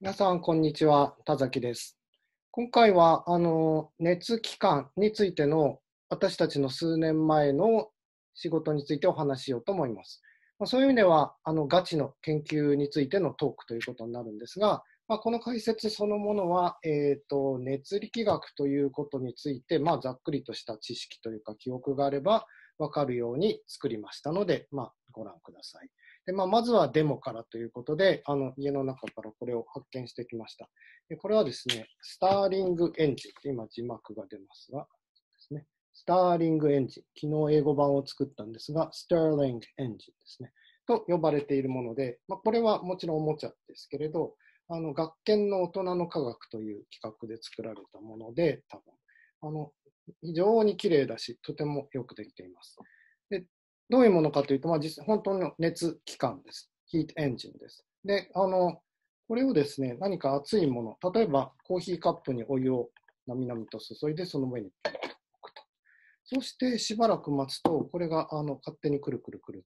皆さん、こんにちは。田崎です。今回は、あの、熱期間についての私たちの数年前の仕事についてお話ししようと思います。まあ、そういう意味では、あの、ガチの研究についてのトークということになるんですが、まあ、この解説そのものは、えっ、ー、と、熱力学ということについて、まあ、ざっくりとした知識というか記憶があればわかるように作りましたので、まあ、ご覧ください。で、まあ、まずはデモからということで、あの、家の中からこれを発見してきました。でこれはですね、スターリングエンジン。今、字幕が出ますが、ですね。スターリングエンジン。昨日英語版を作ったんですが、スターリングエンジンですね。と呼ばれているもので、まあ、これはもちろんおもちゃですけれど、あの、学研の大人の科学という企画で作られたもので、多分、あの、非常に綺麗だし、とてもよくできています。どういうものかというと、まあ、実本当の熱機関です。ヒートエンジンです。で、あの、これをですね、何か熱いもの、例えばコーヒーカップにお湯をなみなみと注いで、その上に置くと。そしてしばらく待つと、これがあの勝手にくるくるくる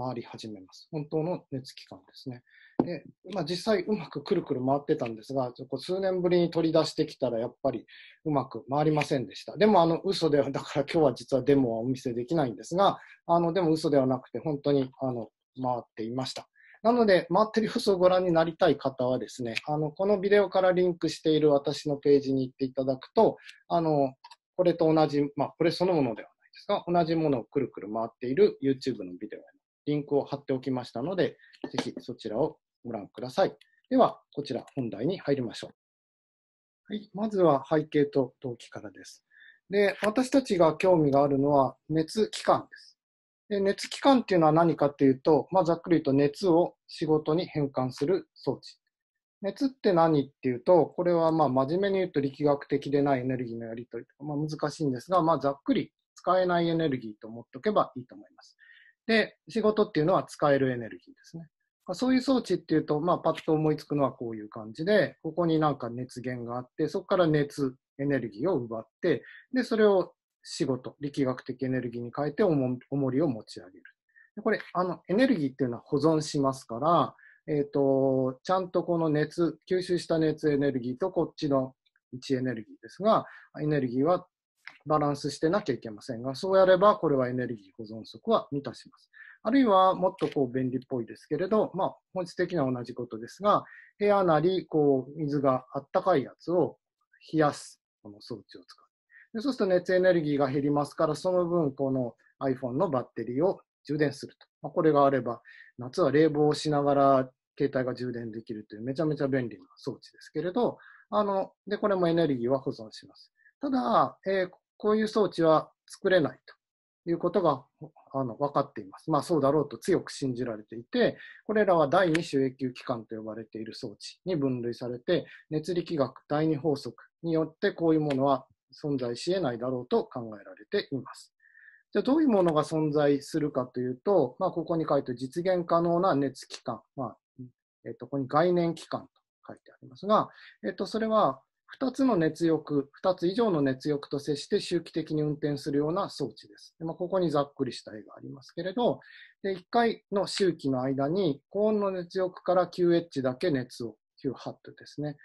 回り始めます。本当の熱機関ですね。で、まあ実際うまくくるくる回ってたんですが、こう数年ぶりに取り出してきたらやっぱりうまく回りませんでした。でもあの嘘では、だから今日は実はデモはお見せできないんですが、あのでも嘘ではなくて本当にあの回っていました。なので、回ってる様子をご覧になりたい方はですね、あの、このビデオからリンクしている私のページに行っていただくと、あの、これと同じ、まあ、これそのものではないですが、同じものをくるくる回っている YouTube のビデオにリンクを貼っておきましたので、ぜひそちらをご覧ください。では、こちら本題に入りましょう。はい、まずは背景と動機からです。で、私たちが興味があるのは熱機関です。で熱機関っていうのは何かっていうと、まあ、ざっくり言うと熱を仕事に変換する装置。熱って何っていうと、これはまあ真面目に言うと力学的でないエネルギーのやり取りとか、まあ、難しいんですが、まあ、ざっくり使えないエネルギーと思っておけばいいと思います。で、仕事っていうのは使えるエネルギーですね。そういう装置っていうと、まあ、パッと思いつくのはこういう感じで、ここになんか熱源があって、そこから熱、エネルギーを奪って、で、それを仕事、力学的エネルギーに変えて重、重りを持ち上げる。これ、あの、エネルギーっていうのは保存しますから、えっ、ー、と、ちゃんとこの熱、吸収した熱エネルギーとこっちの位置エネルギーですが、エネルギーはバランスしてなきゃいけませんが、そうやればこれはエネルギー保存則は満たします。あるいはもっとこう便利っぽいですけれど、まあ本質的には同じことですが、部屋なりこう水があったかいやつを冷やすこの装置を使うで。そうすると熱エネルギーが減りますから、その分この iPhone のバッテリーを充電すると。まあ、これがあれば、夏は冷房をしながら携帯が充電できるというめちゃめちゃ便利な装置ですけれど、あの、で、これもエネルギーは保存します。ただ、えー、こういう装置は作れないということがあの分かっています。まあそうだろうと強く信じられていて、これらは第2種永久機関と呼ばれている装置に分類されて、熱力学第2法則によってこういうものは存在し得ないだろうと考えられています。じゃあどういうものが存在するかというと、まあ、ここに書いて実現可能な熱機関、まあえっとここに概念機関と書いてありますが、えっとそれは2つの熱欲、2つ以上の熱欲と接して周期的に運転するような装置です。でまあ、ここにざっくりした絵がありますけれど、で1回の周期の間に、高温の熱欲から QH だけ熱を、Q ハットですね、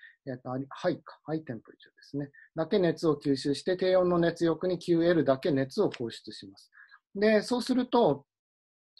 ハイか、ハイテンプリチュですね、だけ熱を吸収して、低温の熱欲に QL だけ熱を放出します。で、そうすると、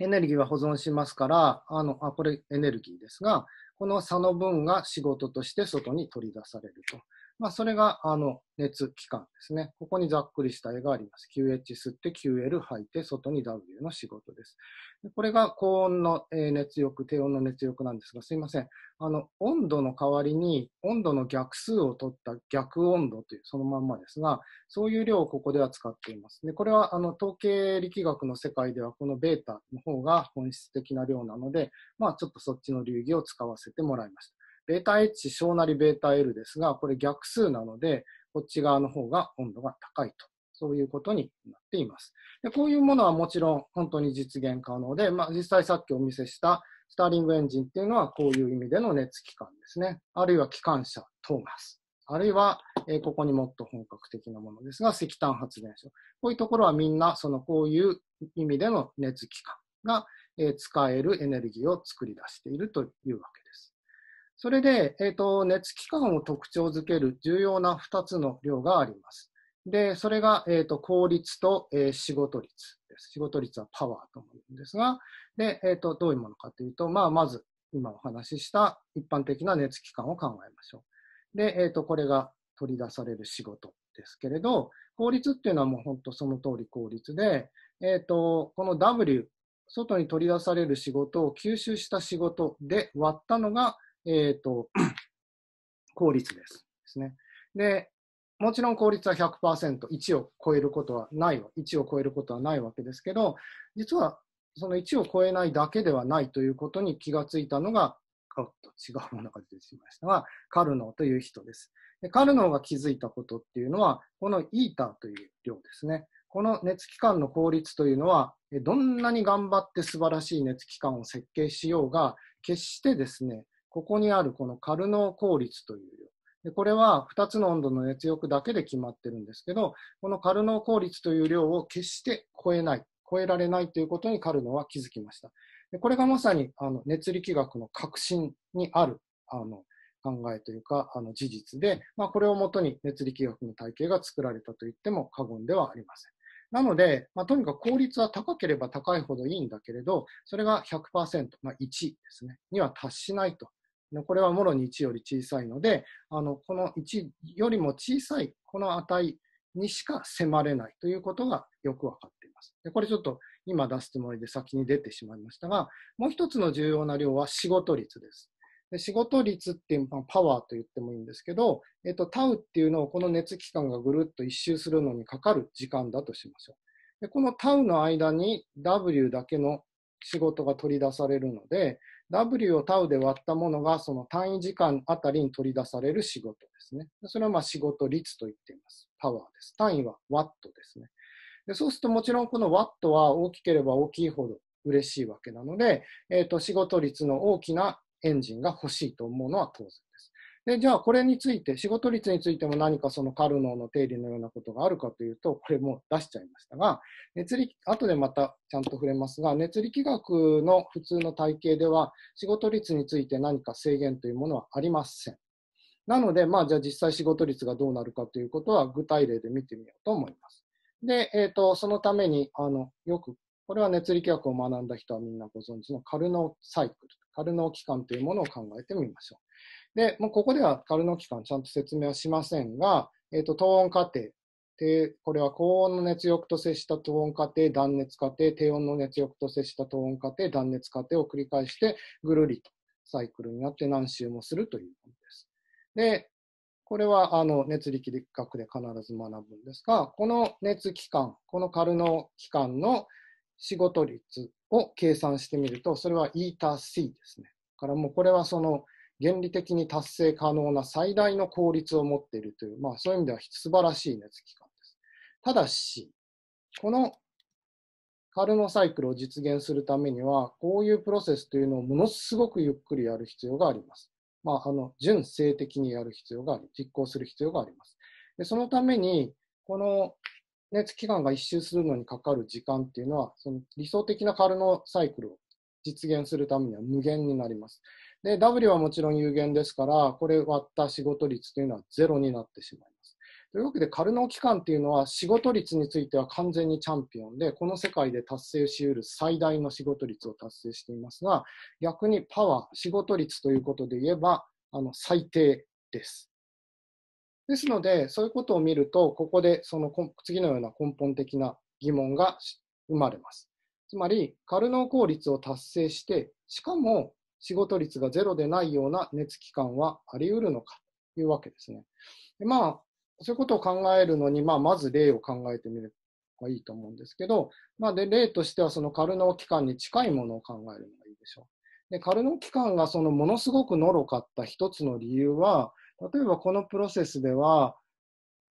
エネルギーは保存しますから、あの、あ、これエネルギーですが、この差の分が仕事として外に取り出されると。まあ、それが、あの、熱期間ですね。ここにざっくりした絵があります。QH 吸って QL 吐いて、外に W の仕事です。でこれが高温の、え熱欲、低温の熱欲なんですが、すいません。あの、温度の代わりに、温度の逆数を取った逆温度という、そのまんまですが、そういう量をここでは使っています。で、これは、あの、統計力学の世界では、このベータの方が本質的な量なので、まあ、ちょっとそっちの流儀を使わせてもらいました。ベータ H 小なりベータ L ですが、これ逆数なので、こっち側の方が温度が高いと。そういうことになっています。でこういうものはもちろん本当に実現可能で、まあ、実際さっきお見せしたスターリングエンジンっていうのはこういう意味での熱機関ですね。あるいは機関車、トーマス。あるいは、えここにもっと本格的なものですが、石炭発電所。こういうところはみんな、そのこういう意味での熱機関が、え使えるエネルギーを作り出しているというわけです。それで、えーと、熱機関を特徴づける重要な2つの量があります。で、それが、えーと、効率と、えー、仕事率です。仕事率はパワーと思うんですが、で、えーと、とどういうものかというと、まあ、まず今お話しした一般的な熱機関を考えましょう。で、えー、とこれが取り出される仕事ですけれど、効率っていうのはもう本当その通り効率で、えー、とこの W、外に取り出される仕事を吸収した仕事で割ったのがえっ、ー、と、効率です。ですね。で、もちろん効率は100%、1を超えることはないわ、1を超えることはないわけですけど、実はその1を超えないだけではないということに気がついたのが、ちょっと違うものが出てしまいましたが、カルノーという人です。でカルノーが気づいたことっていうのは、このイーターという量ですね。この熱機関の効率というのは、どんなに頑張って素晴らしい熱機関を設計しようが、決してですね、ここにあるこのカルノー効率という量。これは2つの温度の熱力だけで決まってるんですけど、このカルノー効率という量を決して超えない、超えられないということにカルノーは気づきました。これがまさにあの熱力学の核心にあるあの考えというかあの事実で、まあ、これをもとに熱力学の体系が作られたと言っても過言ではありません。なので、まあ、とにかく効率は高ければ高いほどいいんだけれど、それが100%、まあ、1ですね、には達しないとこれはもろに1より小さいので、あのこの1よりも小さいこの値にしか迫れないということがよく分かっています。でこれちょっと今出すつもりで先に出てしまいましたが、もう一つの重要な量は仕事率です。で仕事率っていうパワーと言ってもいいんですけど、えっと、タウっていうのをこの熱機関がぐるっと一周するのにかかる時間だとしましょう。でこのタウの間に W だけの仕事が取り出されるので、W をタウで割ったものがその単位時間あたりに取り出される仕事ですね。それはまあ仕事率と言っています。パワーです。単位はワットですね。でそうするともちろんこのワットは大きければ大きいほど嬉しいわけなので、えー、と仕事率の大きなエンジンが欲しいと思うのは当然で、じゃあこれについて、仕事率についても何かそのカルノーの定理のようなことがあるかというと、これも出しちゃいましたが、熱力、後でまたちゃんと触れますが、熱力学の普通の体系では、仕事率について何か制限というものはありません。なので、まあじゃあ実際仕事率がどうなるかということは具体例で見てみようと思います。で、えっ、ー、と、そのために、あの、よく、これは熱力学を学んだ人はみんなご存知のカルノーサイクル、カルノー期間というものを考えてみましょう。で、もうここではカルノ期間ちゃんと説明はしませんが、えっ、ー、と、ー温過程。で、これは高温の熱力と接したー温過程、断熱過程、低温の熱力と接したー温過程、断熱過程を繰り返して、ぐるりとサイクルになって何周もするというものです。で、これはあの熱力学で必ず学ぶんですが、この熱期間、このカルノ期間の仕事率を計算してみると、それは a c ですね。だからもうこれはその原理的に達成可能な最大の効率を持っているという、まあ、そういう意味では素晴らしい熱機関です。ただし、このカルノサイクルを実現するためには、こういうプロセスというのをものすごくゆっくりやる必要があります。まあ、あの純正的にやる必要があり、実行する必要があります。でそのために、この熱機関が一周するのにかかる時間っていうのは、その理想的なカルノサイクルを実現するためには無限になります。で、W はもちろん有限ですから、これ割った仕事率というのはゼロになってしまいます。というわけで、カルノ期間っていうのは仕事率については完全にチャンピオンで、この世界で達成し得る最大の仕事率を達成していますが、逆にパワー、仕事率ということで言えば、あの、最低です。ですので、そういうことを見ると、ここでその次のような根本的な疑問が生まれます。つまり、カルノー効率を達成して、しかも仕事率がゼロでないような熱期間はあり得るのかというわけですね。でまあ、そういうことを考えるのに、まあ、まず例を考えてみればいいと思うんですけど、まあ、で例としてはそのカルノー期間に近いものを考えるのがいいでしょう。でカルノー期間がそのものすごくのろかった一つの理由は、例えばこのプロセスでは、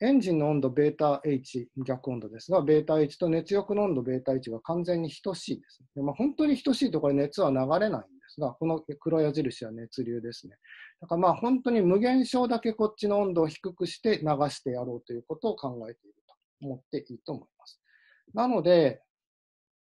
エンジンの温度、ベータ H、逆温度ですが、ベータ H と熱力の温度、ベータ H が完全に等しいです。でまあ、本当に等しいとこれ熱は流れないですが、この黒矢印は熱流ですね。だからまあ本当に無限小だけこっちの温度を低くして流してやろうということを考えていると思っていいと思います。なので、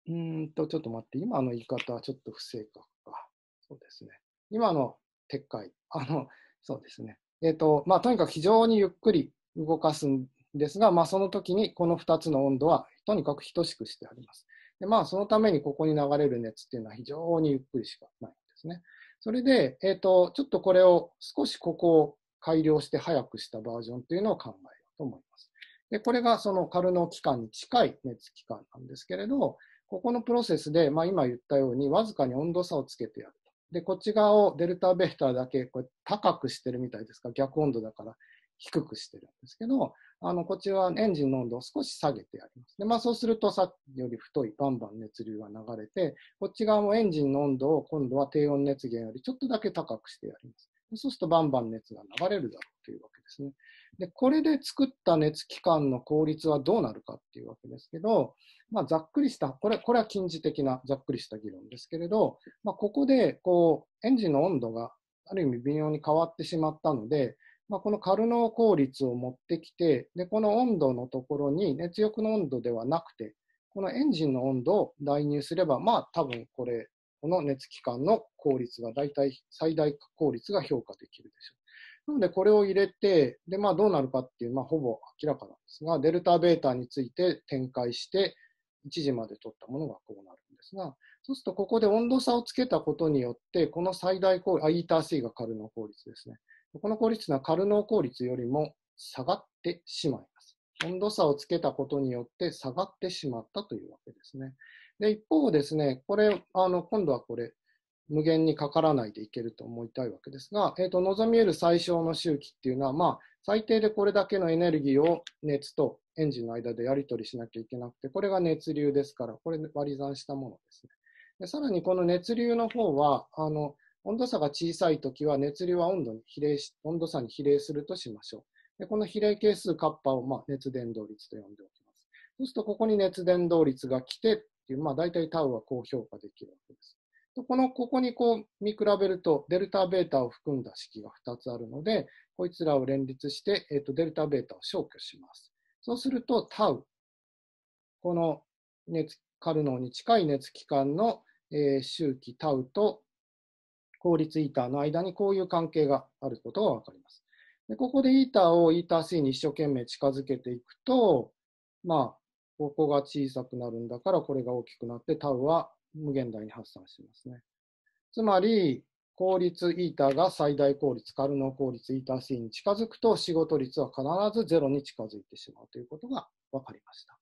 うんと、ちょっと待って、今の言い方はちょっと不正確か。そうですね。今の撤回。あの、そうですね。えっ、ー、と、まあとにかく非常にゆっくり動かすんですが、まあその時にこの2つの温度はとにかく等しくしてあります。でまあ、そのためにここに流れる熱っていうのは非常にゆっくりしかないんですね。それで、えっ、ー、と、ちょっとこれを少しここを改良して早くしたバージョンというのを考えようと思います。で、これがそのカルノ期間に近い熱期間なんですけれど、ここのプロセスで、まあ、今言ったように、わずかに温度差をつけてやると。で、こっち側をデルタベータだけこれ高くしてるみたいですか逆温度だから低くしてるんですけど、あの、こっちはエンジンの温度を少し下げてやります。で、まあそうするとさっきより太いバンバン熱流が流れて、こっち側もエンジンの温度を今度は低温熱源よりちょっとだけ高くしてやります。そうするとバンバン熱が流れるだろうというわけですね。で、これで作った熱機関の効率はどうなるかっていうわけですけど、まあ、ざっくりした、これ、これは近似的なざっくりした議論ですけれど、まあ、ここで、こう、エンジンの温度がある意味微妙に変わってしまったので、まあ、このカルノー効率を持ってきて、で、この温度のところに熱力の温度ではなくて、このエンジンの温度を代入すれば、まあ多分これ、この熱機関の効率が大体最大効率が評価できるでしょう。なのでこれを入れて、で、まあどうなるかっていう、まあほぼ明らかなんですが、デルタベータについて展開して、1時まで取ったものがこうなるんですが、そうするとここで温度差をつけたことによって、この最大効率、あ、イーター C がカルノ効率ですね。この効率はカルノー効率よりも下がってしまいます。温度差をつけたことによって下がってしまったというわけですね。で、一方ですね、これ、あの、今度はこれ、無限にかからないでいけると思いたいわけですが、えっ、ー、と、望み得る最小の周期っていうのは、まあ、最低でこれだけのエネルギーを熱とエンジンの間でやり取りしなきゃいけなくて、これが熱流ですから、これ割り算したものですね。でさらにこの熱流の方は、あの、温度差が小さいときは熱流は温度に比例し、温度差に比例するとしましょう。でこの比例係数カッパをまあ熱伝導率と呼んでおきます。そうするとここに熱伝導率が来てっていう、まあ大体タウはこう評価できるわけです。この、ここにこう見比べると、デルタベータを含んだ式が2つあるので、こいつらを連立して、えっ、と、デルタベータを消去します。そうすると、タウ。この熱、カルノーに近い熱機関の、えー、周期タウと、法律イーターの間にこういう関係があることがわかります。でここでイーターをイーター C に一生懸命近づけていくと、まあ、ここが小さくなるんだからこれが大きくなってタウは無限大に発散しますね。つまり、効率イーターが最大効率、カルノ効率イーター C に近づくと仕事率は必ずゼロに近づいてしまうということが分かりました。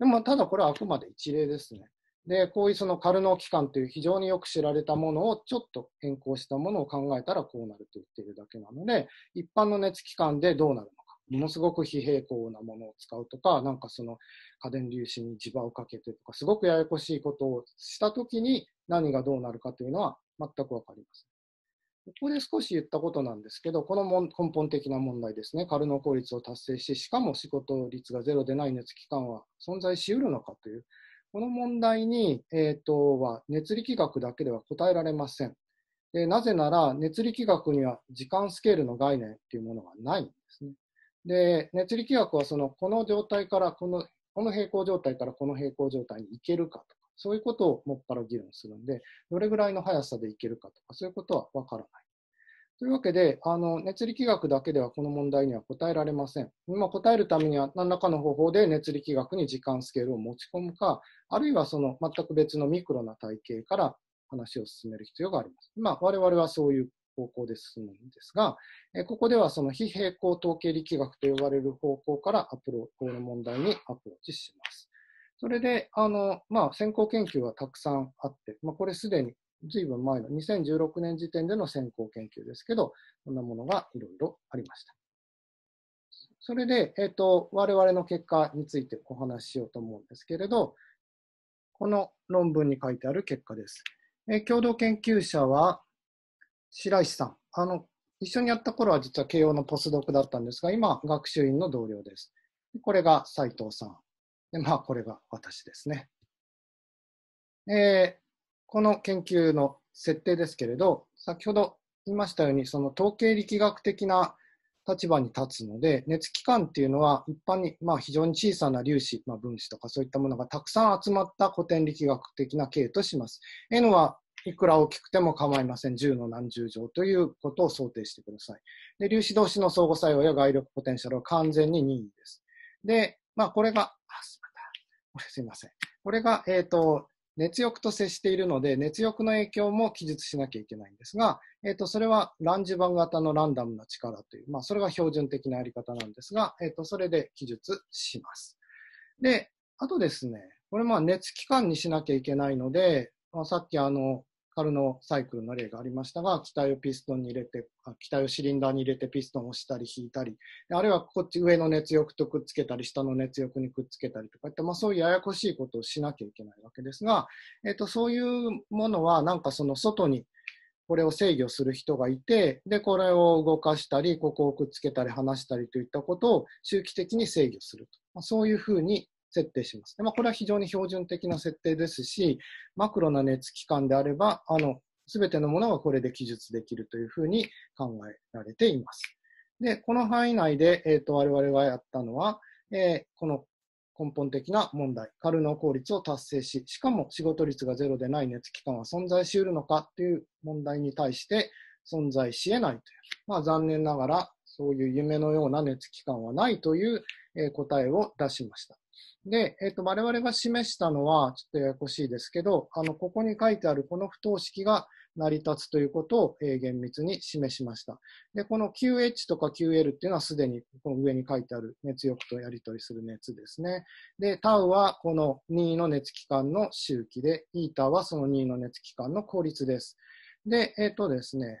でもただこれはあくまで一例ですね。で、こういうそのカルノ機関という非常によく知られたものをちょっと変更したものを考えたらこうなると言っているだけなので、一般の熱機関でどうなるのか、ものすごく非平行なものを使うとか、なんかその家電粒子に磁場をかけてとか、すごくややこしいことをしたときに何がどうなるかというのは全くわかりまん。ここで少し言ったことなんですけど、このも根本的な問題ですね、カルノ効率を達成し、しかも仕事率がゼロでない熱機関は存在しうるのかというこの問題に、えー、とは熱力学だけでは答えられません。でなぜなら、熱力学には時間スケールの概念というものがないんですね。で、熱力学はそのこの状態からこの、この平行状態からこの平行状態に行けるかとか、そういうことをもっぱら議論するんで、どれぐらいの速さで行けるかとか、そういうことはわからない。というわけで、あの熱力学だけではこの問題には答えられません。今答えるためには何らかの方法で熱力学に時間スケールを持ち込むか、あるいはその全く別のミクロな体系から話を進める必要があります。まあ、我々はそういう方向で進むんですが、えここではその非平行統計力学と呼ばれる方向からアプローこの問題にアプローチします。それで、あの、まあ、先行研究はたくさんあって、まあ、これすでに随分前の2016年時点での先行研究ですけど、こんなものがいろいろありました。それで、えっ、ー、と、我々の結果についてお話ししようと思うんですけれど、この論文に書いてある結果です。えー、共同研究者は白石さん。あの、一緒にやった頃は実は慶応のポスドクだったんですが、今、学習院の同僚です。これが斉藤さん。で、まあ、これが私ですね。えー、この研究の設定ですけれど、先ほど言いましたように、その統計力学的な立場に立つので、熱機関っていうのは一般に、まあ、非常に小さな粒子、まあ、分子とかそういったものがたくさん集まった古典力学的な系とします。N はいくら大きくても構いません。10の何十乗ということを想定してください。で、粒子同士の相互作用や外力ポテンシャルは完全に任意です。で、まあ、これが、あ、すみません。これが、えっ、ー、と、熱欲と接しているので、熱欲の影響も記述しなきゃいけないんですが、えっ、と、それはランジ版型のランダムな力という、まあ、それが標準的なやり方なんですが、えっ、と、それで記述します。で、あとですね、これまあ熱機関にしなきゃいけないので、まあ、さっきあの、春のサイクルの例がありましたが、機体をピストンに入れて、機体をシリンダーに入れてピストンを押したり引いたり、あるいはこっち上の熱浴とくっつけたり、下の熱浴にくっつけたりとかって、まあそういうややこしいことをしなきゃいけないわけですが、えっ、と、そういうものはなんかその外にこれを制御する人がいて、で、これを動かしたり、ここをくっつけたり離したりといったことを周期的に制御すると。まあ、そういうふうに設定します。でまあ、これは非常に標準的な設定ですし、マクロな熱機関であれば、あの、すべてのものがこれで記述できるというふうに考えられています。で、この範囲内で、えっ、ー、と、我々がやったのは、えー、この根本的な問題、カルノー効率を達成し、しかも仕事率がゼロでない熱機関は存在し得るのかという問題に対して存在し得ないという、まあ、残念ながらそういう夢のような熱機関はないという答えを出しました。で、えっ、と、我々が示したのは、ちょっとややこしいですけど、あの、ここに書いてあるこの不等式が成り立つということを、えー、厳密に示しました。で、この QH とか QL っていうのはすでにこの上に書いてある熱力とやり取りする熱ですね。で、タウはこの任意の熱機関の周期で、イータはその任意の熱機関の効率です。で、えっ、とですね、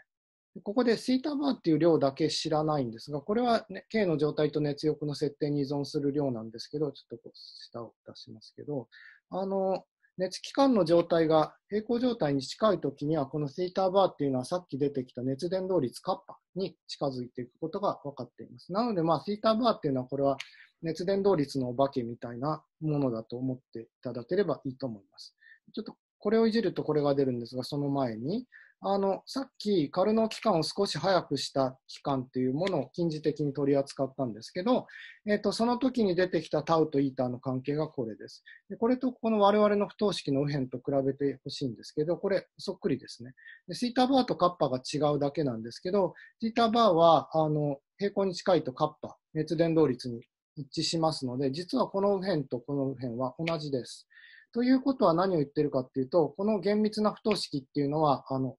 ここでスイーターバーっていう量だけ知らないんですが、これは、ね、K の状態と熱欲の設定に依存する量なんですけど、ちょっとこう下を出しますけど、あの、熱機関の状態が平行状態に近いときには、このスーターバーっていうのはさっき出てきた熱伝導率カッパに近づいていくことが分かっています。なので、まあ、スイーターバーっていうのはこれは熱伝導率のお化けみたいなものだと思っていただければいいと思います。ちょっとこれをいじるとこれが出るんですが、その前に、あのさっき、カルノ期間を少し早くした期間というものを近似的に取り扱ったんですけど、えーと、その時に出てきたタウとイーターの関係がこれですで。これとこの我々の不等式の右辺と比べてほしいんですけど、これそっくりですねで。シーターバーとカッパが違うだけなんですけど、シーターバーはあの平行に近いとカッパ、熱伝導率に一致しますので、実はこの右辺とこの右辺は同じです。ということは何を言ってるかっていうと、この厳密な不等式っていうのは、あの、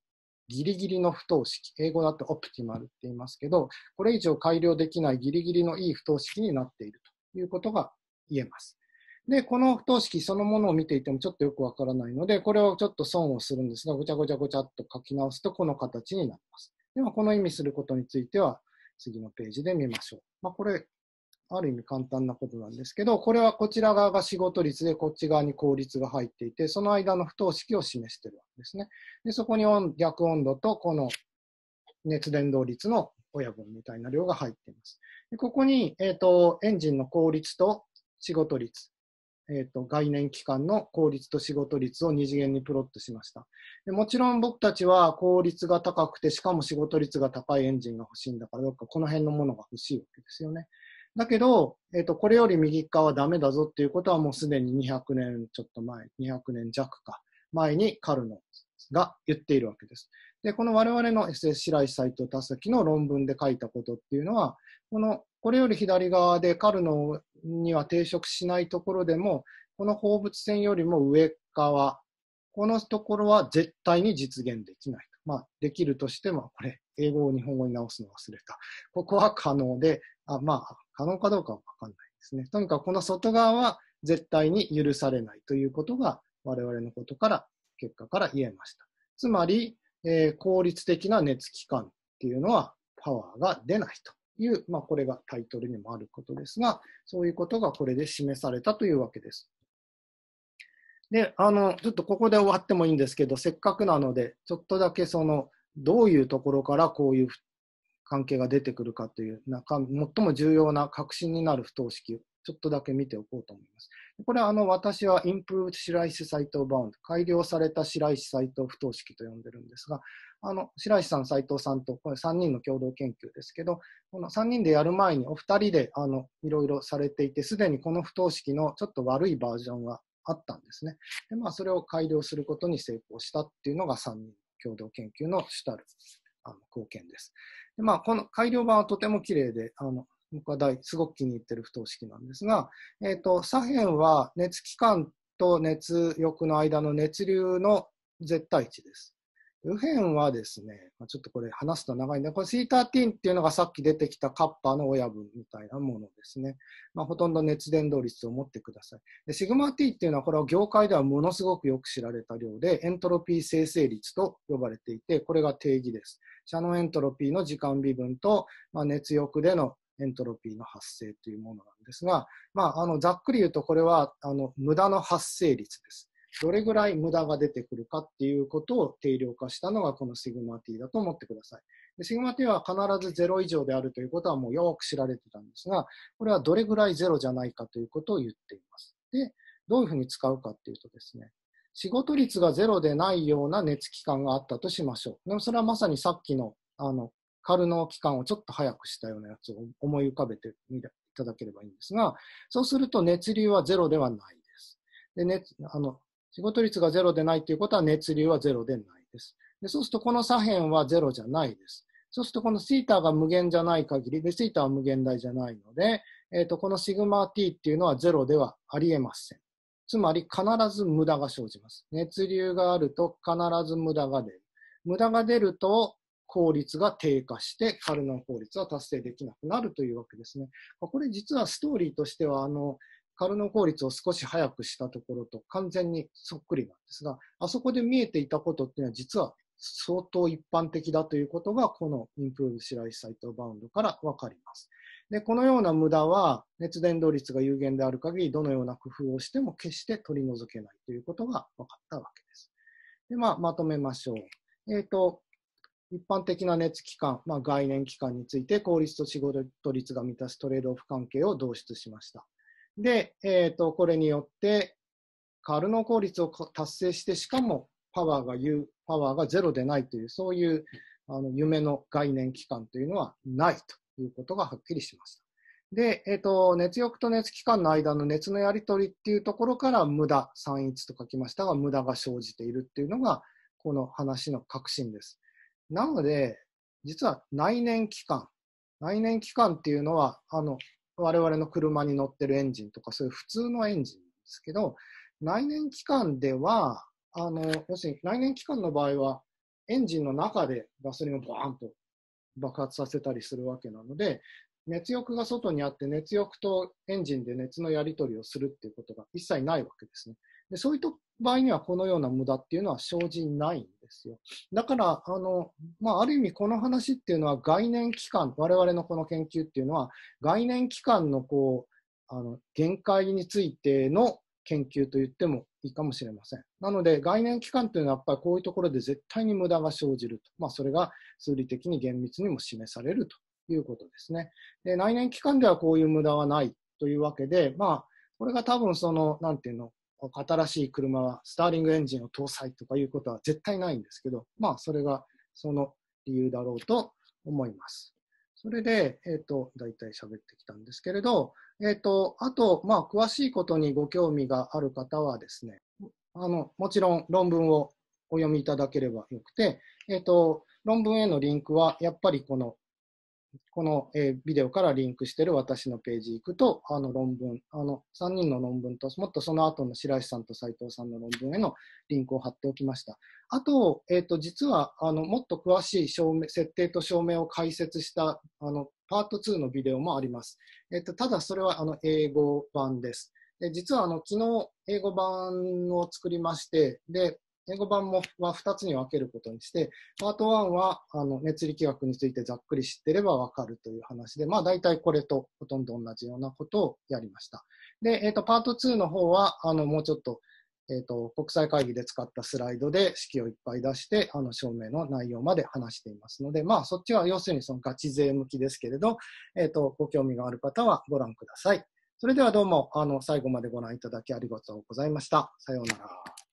ギリギリの不等式、英語だとオプティマルって言いますけど、これ以上改良できないギリギリのいい不等式になっているということが言えます。で、この不等式そのものを見ていてもちょっとよくわからないので、これをちょっと損をするんですが、ごちゃごちゃごちゃっと書き直すとこの形になります。では、この意味することについては、次のページで見ましょう。まあ、これ、ある意味簡単なことなんですけど、これはこちら側が仕事率で、こっち側に効率が入っていて、その間の不等式を示しているわけですね。でそこに逆温度と、この熱伝導率の親分みたいな量が入っています。でここに、えっ、ー、と、エンジンの効率と仕事率、えっ、ー、と、概念期間の効率と仕事率を二次元にプロットしましたで。もちろん僕たちは効率が高くて、しかも仕事率が高いエンジンが欲しいんだから、どっかこの辺のものが欲しいわけですよね。だけど、えっ、ー、と、これより右側はダメだぞっていうことはもうすでに200年ちょっと前、200年弱か、前にカルノが言っているわけです。で、この我々の SS 白石斎藤田崎の論文で書いたことっていうのは、この、これより左側でカルノには抵触しないところでも、この放物線よりも上側、このところは絶対に実現できないまあ、できるとしても、これ、英語を日本語に直すの忘れた。ここは可能で、あまあ、可能かどうかはわかんないですね。とにかくこの外側は絶対に許されないということが我々のことから、結果から言えました。つまり、えー、効率的な熱機関っていうのはパワーが出ないという、まあ、これがタイトルにもあることですが、そういうことがこれで示されたというわけです。で、あの、ちょっとここで終わってもいいんですけど、せっかくなので、ちょっとだけその、どういうところからこういう関係が出てくるかという中、最も重要な核心になる不等式をちょっとだけ見ておこうと思います。これはあの私はインプルイシ・サイト・バウンド、改良された白石斎藤不等式と呼んでるんですが、あの白石さん、斎藤さんとこれ3人の共同研究ですけど、この3人でやる前にお二人であのいろいろされていて、すでにこの不等式のちょっと悪いバージョンがあったんですね。でまあ、それを改良することに成功したっていうのが3人共同研究の主たるあの貢献です。まあ、この改良版はとても綺麗で、あの、僕は大、すごく気に入ってる不等式なんですが、えっ、ー、と、左辺は熱機関と熱欲の間の熱流の絶対値です。右辺はですね、ちょっとこれ話すと長いんで、これ C13 っていうのがさっき出てきたカッパーの親分みたいなものですね。まあ、ほとんど熱伝導率を持ってください。でシグマ T っていうのはこれは業界ではものすごくよく知られた量で、エントロピー生成率と呼ばれていて、これが定義です。シャノエントロピーの時間微分と、まあ、熱欲でのエントロピーの発生というものなんですが、まあ、あのざっくり言うとこれはあの無駄の発生率です。どれぐらい無駄が出てくるかっていうことを定量化したのがこのシグマ T だと思ってください。でシグマ T は必ず0以上であるということはもうよく知られてたんですが、これはどれぐらい0じゃないかということを言っています。で、どういうふうに使うかっていうとですね、仕事率が0でないような熱期間があったとしましょう。でもそれはまさにさっきの、あの、カルノ期間をちょっと早くしたようなやつを思い浮かべてみていただければいいんですが、そうすると熱流はゼロではないです。で、熱、あの、仕事率がゼロでないということは熱流はゼロでないです。でそうするとこの左辺はゼロじゃないです。そうするとこのシータが無限じゃない限り、で、シータは無限大じゃないので、えっ、ー、と、このシグマ t っていうのはゼロではありえません。つまり必ず無駄が生じます。熱流があると必ず無駄が出る。無駄が出ると効率が低下してカルノン効率は達成できなくなるというわけですね。これ実はストーリーとしては、あの、カルノ効率を少し早くしたところと完全にそっくりなんですが、あそこで見えていたことっていうのは実は相当一般的だということが、このインプルール白石サイトバウンドからわかります。で、このような無駄は熱伝導率が有限である限り、どのような工夫をしても決して取り除けないということが分かったわけです。で、まあ、まとめましょう。えっ、ー、と、一般的な熱機関、まあ、概念機関について効率と仕事率が満たすトレードオフ関係を導出しました。で、えーと、これによってカルノ効率を達成して、しかもパワーが言う、パワーがゼロでないという、そういうあの夢の概念期間というのはないということがはっきりしました。で、えっ、ー、と、熱欲と熱期間の間の熱のやり取りっていうところから無駄、散逸と書きましたが、無駄が生じているっていうのが、この話の核心です。なので、実は内燃期間。内燃期間っていうのは、あの、我々の車に乗ってるエンジンとか、そういう普通のエンジンですけど、内燃機関では、あの、要するに内燃機関の場合は、エンジンの中でガソリンをバーンと爆発させたりするわけなので、熱浴が外にあって、熱浴とエンジンで熱のやり取りをするっていうことが一切ないわけですね。でそういった場合にはこのような無駄っていうのは生じないんですよ。だから、あの、まあ、ある意味この話っていうのは概念機関、我々のこの研究っていうのは概念機関のこう、あの、限界についての研究と言ってもいいかもしれません。なので、概念機関というのはやっぱりこういうところで絶対に無駄が生じると。まあ、それが数理的に厳密にも示されるということですね。で、内燃機関ではこういう無駄はないというわけで、まあ、これが多分その、なんていうの、新しい車はスターリングエンジンを搭載とかいうことは絶対ないんですけど、まあ、それがその理由だろうと思います。それで、えっ、ー、と、たい喋ってきたんですけれど、えっ、ー、と、あと、まあ、詳しいことにご興味がある方はですね、あの、もちろん論文をお読みいただければよくて、えっ、ー、と、論文へのリンクは、やっぱりこのこの、えビデオからリンクしてる私のページ行くと、あの論文、あの3人の論文と、もっとその後の白石さんと斉藤さんの論文へのリンクを貼っておきました。あと、えっ、ー、と、実は、あの、もっと詳しい証明、設定と証明を解説した、あの、パート2のビデオもあります。えっ、ー、と、ただそれは、あの、英語版です。で実は、あの、昨日、英語版を作りまして、で、英語版もは2つに分けることにして、パート1は、あの、熱力学についてざっくり知ってればわかるという話で、まあ大体これとほとんど同じようなことをやりました。で、えっ、ー、と、パート2の方は、あの、もうちょっと、えっ、ー、と、国際会議で使ったスライドで式をいっぱい出して、あの、証明の内容まで話していますので、まあそっちは要するにそのガチ勢向きですけれど、えっ、ー、と、ご興味がある方はご覧ください。それではどうも、あの、最後までご覧いただきありがとうございました。さようなら。